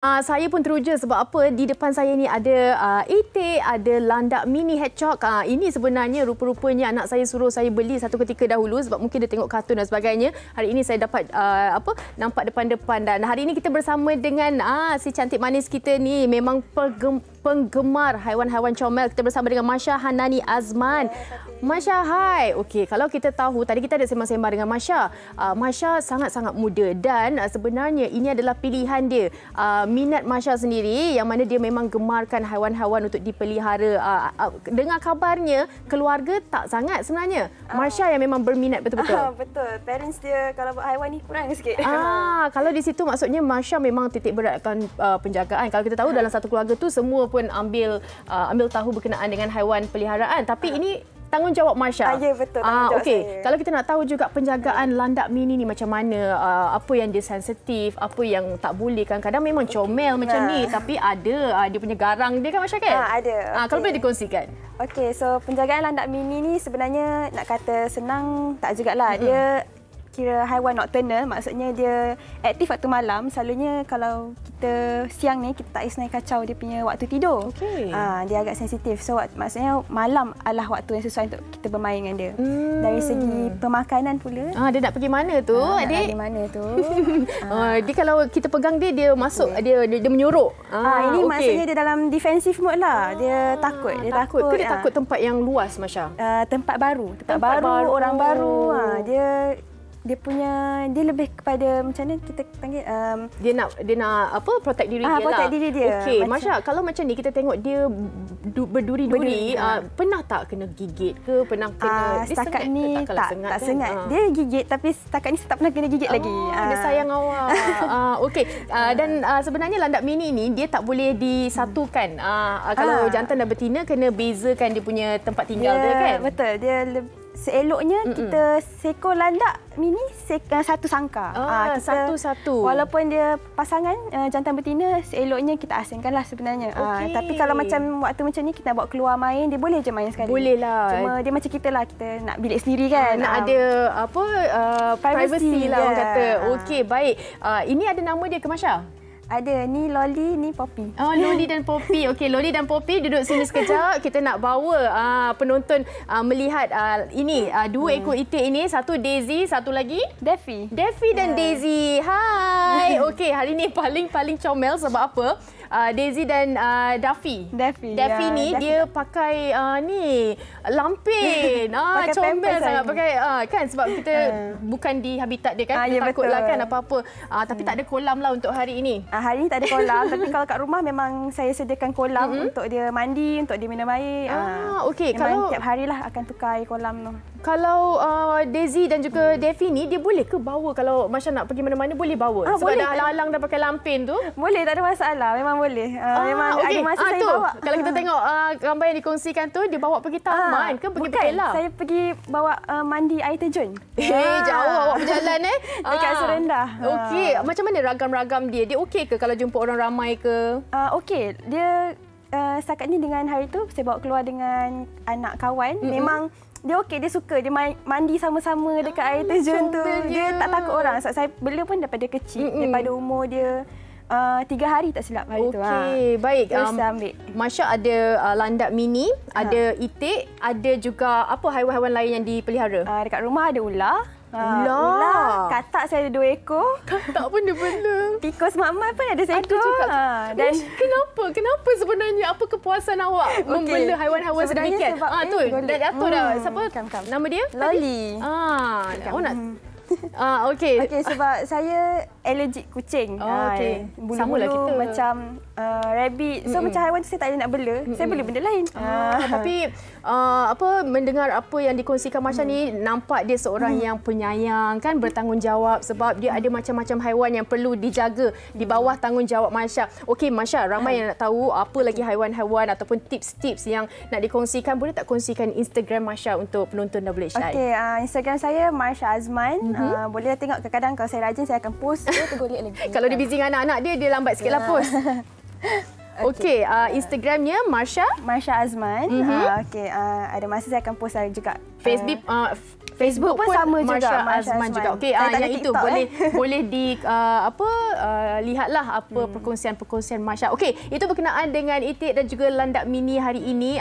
Uh, saya pun teruja sebab apa di depan saya ni ada uh, ah, etik, ada landak mini hedgehog. Uh, ini sebenarnya rupa-rupanya anak saya suruh saya beli satu ketika dahulu sebab mungkin dia tengok kartun dan sebagainya. Hari ini saya dapat uh, apa nampak depan-depan dan hari ini kita bersama dengan uh, si cantik manis kita ni memang pergem penggemar haiwan-haiwan comel. Kita bersama dengan Masya Hanani Azman. Ya, Masya, hai. Okey, kalau kita tahu, tadi kita ada sembang-sembang dengan Masya. Uh, Masya sangat-sangat muda dan uh, sebenarnya ini adalah pilihan dia. Uh, minat Masya sendiri yang mana dia memang gemarkan haiwan-haiwan untuk dipelihara. Uh, uh, dengar kabarnya, keluarga tak sangat sebenarnya. Masya yang memang berminat betul-betul. Uh, betul. Parents dia kalau buat haiwan ni kurang sikit. Ah, kalau di situ maksudnya Masya memang titik beratkan uh, penjagaan. Kalau kita tahu dalam satu keluarga tu semua pun ambil uh, ambil tahu berkenaan dengan haiwan peliharaan tapi uh. ini tanggungjawab Marsha. Ah, ya betul. Ah okay Kalau kita nak tahu juga penjagaan landak mini ni macam mana, uh, apa yang dia sensitif, apa yang tak boleh kan. Kadang memang comel okay. macam nah. ni tapi ada uh, dia punya garang dia kan Marsha kan? Ah ada. Ah kalau boleh dikongsikan. okay so penjagaan landak mini ni sebenarnya nak kata senang tak juga lah hmm Dia kira haiwan nocturnal maksudnya dia aktif waktu malam selalunya kalau kita siang ni kita tak isnai kacau dia punya waktu tidur okay. ha, ah, dia agak sensitif so wak- maksudnya malam adalah waktu yang sesuai untuk kita bermain dengan dia hmm. dari segi pemakanan pula ah, dia nak pergi mana tu ha, adik? nak pergi mana tu ha. ah, dia kalau kita pegang dia dia masuk dia, dia dia menyuruk ah, ha, ini okay. maksudnya dia dalam defensif mode lah dia takut dia takut, takut ke dia ha. takut tempat yang luas macam uh, tempat baru tempat, tempat baru, baru orang baru ha, dia dia punya dia lebih kepada macam mana kita panggil um, dia nak dia nak apa protect diri ah, dia protect lah. diri dia. Okey, Masya, kalau macam ni kita tengok dia du, berduri-duri, berduri, ah, ah. pernah tak kena gigit ke pernah kena uh, dia setakat sengat ni ke tak, tak, tak sengat. Kan? Dia gigit tapi setakat ni tak pernah kena gigit oh, lagi. Dia sayang awak. uh, Okey, uh, dan uh, sebenarnya landak mini ni dia tak boleh disatukan. Uh, kalau uh. jantan dan betina kena bezakan dia punya tempat tinggal dia, dia kan. betul. Dia lebih seeloknya Mm-mm. kita seko landak mini seko, eh, satu sangka. Ah, ah kita, satu satu. Walaupun dia pasangan uh, jantan betina seeloknya kita asingkanlah sebenarnya. Okay. Ah, tapi kalau macam waktu macam ni kita bawa keluar main dia boleh je main sekali. Boleh lah. Cuma dia macam kita lah kita nak bilik sendiri ah, kan. Ah, nak um, ada apa uh, privacy, privacy lah yeah. orang kata. Okey baik. Uh, ini ada nama dia ke Masya? Ada, ni Loli, ni Poppy. Oh, Loli dan Poppy. Okey, Loli dan Poppy duduk sini sekejap. Kita nak bawa uh, penonton uh, melihat uh, ini. Uh, dua yeah. Hmm. ekor itik ini. Satu Daisy, satu lagi? Daffy. Daffy dan yeah. Hmm. Daisy. Hai. Okey, hari ini paling-paling comel sebab apa? uh, Daisy dan uh, Daffy. Daffy. Ya, Daffy yeah, ni Daffy. dia pakai uh, ni lampin. ah pakai comel sangat lah pakai uh, kan sebab kita uh. bukan di habitat dia kan. Ah, yeah, takutlah betul. kan apa-apa. Uh, tapi hmm. tak ada kolam lah untuk hari ini. Uh, hari ini tak ada kolam tapi kalau kat rumah memang saya sediakan kolam mm -hmm. untuk dia mandi, untuk dia minum air. Ah uh, okey kalau tiap lah akan tukar kolam tu. Kalau uh, Daisy dan juga hmm. Daffy ni dia boleh ke bawa kalau macam nak pergi mana-mana boleh bawa ah, sebab boleh. dah alang dah pakai lampin tu. Boleh tak ada masalah. Memang boleh. Uh, memang okay. ada masa ah, saya tu. bawa. Kalau kita tengok uh, gambar yang dikongsikan tu dia bawa pergi taman ah, ke pergi bukan. Saya pergi bawa uh, mandi air terjun. Eh hey, jauh awak berjalan eh. Dekat ah. Serendah. Okey, uh. macam mana ragam-ragam dia? Dia okey ke kalau jumpa orang ramai ke? Ah okey, dia uh, setakat ni dengan hari tu saya bawa keluar dengan anak kawan mm -hmm. memang dia okey, dia suka. Dia mandi sama-sama dekat ah, air terjun tu. Dia tak takut orang. Sebab saya bela pun daripada kecil, mm -mm. daripada umur dia Uh, tiga hari tak silap hari okay, tu. Okey, ha. baik. Terus um, Masya ada uh, landak mini, ha. ada itik, ada juga apa haiwan-haiwan lain yang dipelihara? Uh, dekat rumah ada ular. Ah, ular. Uh, ular. Katak saya ada dua ekor. Katak pun dia benda. Tikus makmal pun ada seekor. Ada juga. Ha. Dan kenapa? Kenapa sebenarnya? Apa kepuasan awak okay. membela haiwan-haiwan sedemikian? Sebab ah, tu, dah jatuh hmm. dah. Siapa? Kam, kam. Nama dia? Loli. Ah, kam nak hmm. Ah, uh, okey. Okey, sebab saya allergic kucing. Oh, ah, okey. Eh, Bulu Sama lah kita. Macam uh, rabbit. So, Mm-mm. macam haiwan tu saya tak ada nak bela. Mm-mm. Saya bela benda lain. Uh. Tapi, uh, apa mendengar apa yang dikongsikan macam mm. ni, nampak dia seorang mm. yang penyayang, kan? Bertanggungjawab sebab dia ada macam-macam haiwan yang perlu dijaga di mm. bawah tanggungjawab Masya. Okey, Masya, ramai yang nak tahu apa lagi haiwan-haiwan ataupun tips-tips yang nak dikongsikan. Boleh tak kongsikan Instagram Masya untuk penonton WHI? Okey, uh, Instagram saya Marsha Azman. Mm-hmm. Uh, ah, bolehlah tengok kadang-kadang kalau saya rajin saya akan post tu. tergolek lagi. kalau dia busy dengan anak-anak dia dia lambat sikitlah yeah. post. Okey, okay, uh, Instagramnya Marsha. Marsha Azman. Mm -hmm. uh, ah, Okey, uh, ah, ada masa saya akan post juga. Facebook, uh, Facebook, pun, pun sama Marsha juga. Marsha Azman, Azman juga. Okey, uh, yang itu TikTok, boleh eh. boleh di uh, apa uh, lihatlah apa hmm. perkongsian-perkongsian Marsha. Okey, itu berkenaan dengan Itik dan juga Landak Mini hari ini.